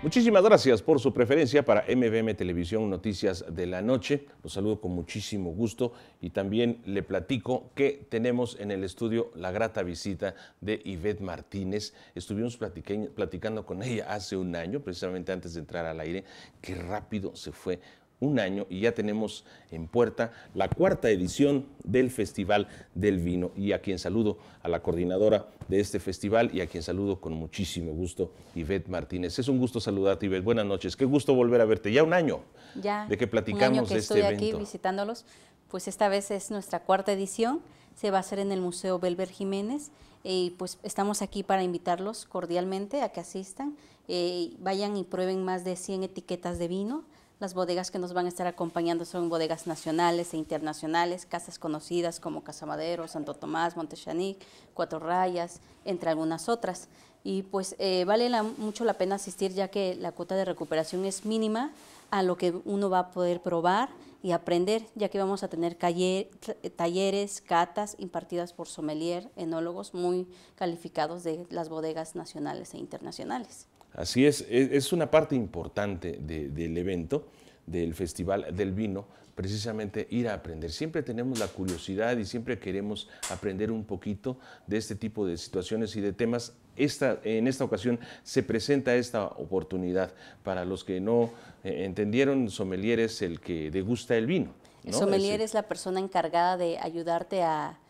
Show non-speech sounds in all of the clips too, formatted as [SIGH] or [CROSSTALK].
Muchísimas gracias por su preferencia para MVM Televisión Noticias de la Noche. Los saludo con muchísimo gusto y también le platico que tenemos en el estudio la grata visita de Ivette Martínez. Estuvimos platicando con ella hace un año, precisamente antes de entrar al aire. Qué rápido se fue un año y ya tenemos en puerta la cuarta edición del Festival del Vino. Y a quien saludo a la coordinadora de este festival y a quien saludo con muchísimo gusto, Ivette Martínez. Es un gusto saludarte, Ivette. Buenas noches. Qué gusto volver a verte. Ya un año de que platicamos un año que de estoy este aquí visitándolos. Pues esta vez es nuestra cuarta edición. Se va a hacer en el Museo Belver Jiménez. Y pues estamos aquí para invitarlos cordialmente a que asistan. Eh, vayan y prueben más de 100 etiquetas de vino las bodegas que nos van a estar acompañando son bodegas nacionales e internacionales, casas conocidas como Casa Madero, Santo Tomás, Montechanic, Cuatro Rayas, entre algunas otras. Y pues eh, vale mucho la pena asistir ya que la cuota de recuperación es mínima a lo que uno va a poder probar y aprender, ya que vamos a tener talleres, catas impartidas por sommelier, enólogos muy calificados de las bodegas nacionales e internacionales. Así es, e, es una parte importante del evento, del Festival del Vino, precisamente ir a aprender. Siempre tenemos la curiosidad y siempre queremos aprender un poquito de este tipo de situaciones y de temas. en esta ocasión se presenta esta oportunidad. Para los que no eh, entendieron, sommelier es el que degusta el vino. El sommelier es la persona encargada de ayudarte a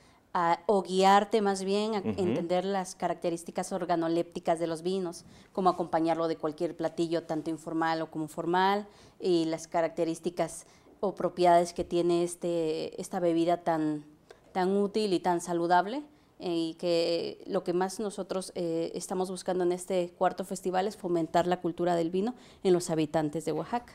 o guiarte más bien a entender las características organolépticas de los vinos, como acompañarlo de cualquier platillo, tanto informal o como formal, y las características o propiedades que tiene este, esta bebida tan, tan útil y tan saludable. Eh, y que lo que más nosotros eh, estamos buscando en este cuarto festival es fomentar la cultura del vino en los habitantes de Oaxaca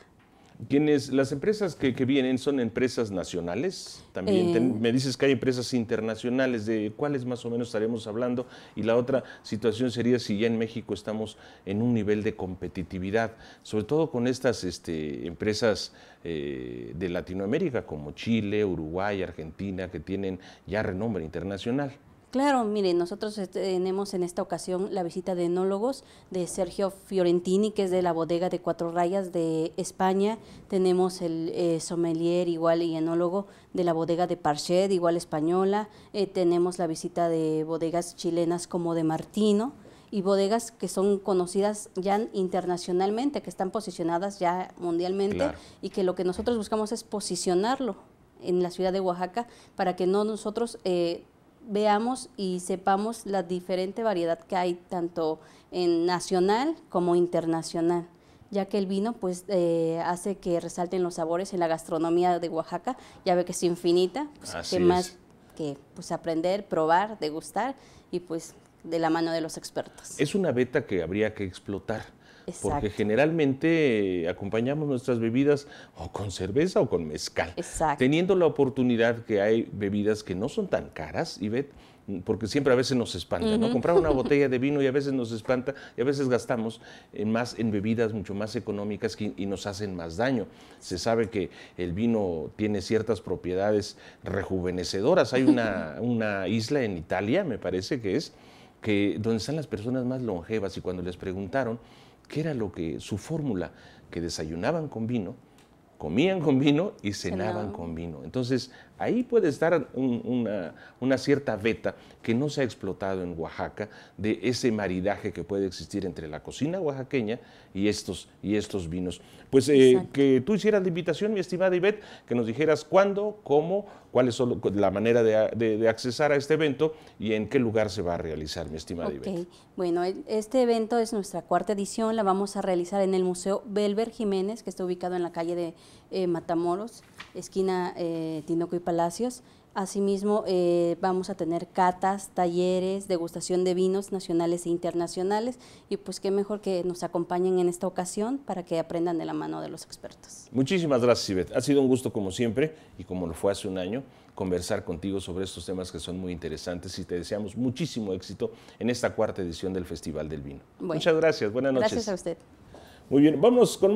las empresas que, vienen son empresas nacionales, también eh. me dices que hay empresas internacionales, ¿de cuáles más o menos estaremos hablando? Y la otra situación sería si ya en México estamos en un nivel de competitividad, sobre todo con estas este, empresas eh, de Latinoamérica como Chile, Uruguay, Argentina, que tienen ya renombre internacional. Claro, mire, nosotros este, tenemos en esta ocasión la visita de enólogos de Sergio Fiorentini, que es de la bodega de Cuatro Rayas de España. Tenemos el eh, sommelier igual y enólogo de la bodega de Parchet, igual española. Eh, tenemos la visita de bodegas chilenas como de Martino y bodegas que son conocidas ya internacionalmente, que están posicionadas ya mundialmente y que lo que nosotros buscamos es posicionarlo en la ciudad de Oaxaca para que no nosotros... Eh, veamos y sepamos la diferente variedad que hay tanto en nacional como internacional ya que el vino pues eh, hace que resalten los sabores en la gastronomía de Oaxaca, ya ve que es infinita, pues, que más que pues aprender, probar, degustar y pues de la mano de los expertos. Es una beta que habría que explotar porque generalmente eh, acompañamos nuestras bebidas o con cerveza o con mezcal. Teniendo la oportunidad que hay bebidas que no son tan caras, Ivette, mm, porque siempre a veces nos espanta, ¿no? Comprar una [LAUGHS] botella de vino y a veces nos espanta y a veces gastamos en más en bebidas mucho más económicas y nos hacen más daño. Se sabe que el vino tiene ciertas propiedades rejuvenecedoras. Hay una [LAUGHS] isla en Italia, me parece que es, que donde están las personas más longevas y cuando les preguntaron qué era lo que su fórmula, que desayunaban con vino, comían con vino y cenaban, con vino. Entonces, Ahí puede estar una, cierta veta que no se ha explotado en Oaxaca de ese maridaje que puede existir entre la cocina oaxaqueña y estos, y estos vinos. Pues eh, que tú hicieras la invitación, mi estimada Ivette, que nos dijeras cuándo, cómo, cuál es la manera de, accesar a este evento y en qué lugar se va a realizar, mi estimada okay. Ivette. Bueno, e, este evento es nuestra cuarta edición, la vamos a realizar en el Museo Belver Jiménez, que está ubicado en la calle de eh, Matamoros, esquina eh, Tinoco y Palacios. Asimismo, eh, vamos a tener catas, talleres, degustación de vinos nacionales e internacionales y pues qué mejor que nos acompañen en esta ocasión para que aprendan de la mano de los expertos. Muchísimas gracias, Ivette. Ha sido un gusto como siempre y como lo fue hace un año conversar contigo sobre estos temas que son muy interesantes y te deseamos muchísimo éxito en esta cuarta edición del Festival del Vino. Muchas gracias, buenas noches. Gracias a usted. Muy bien, vamos con...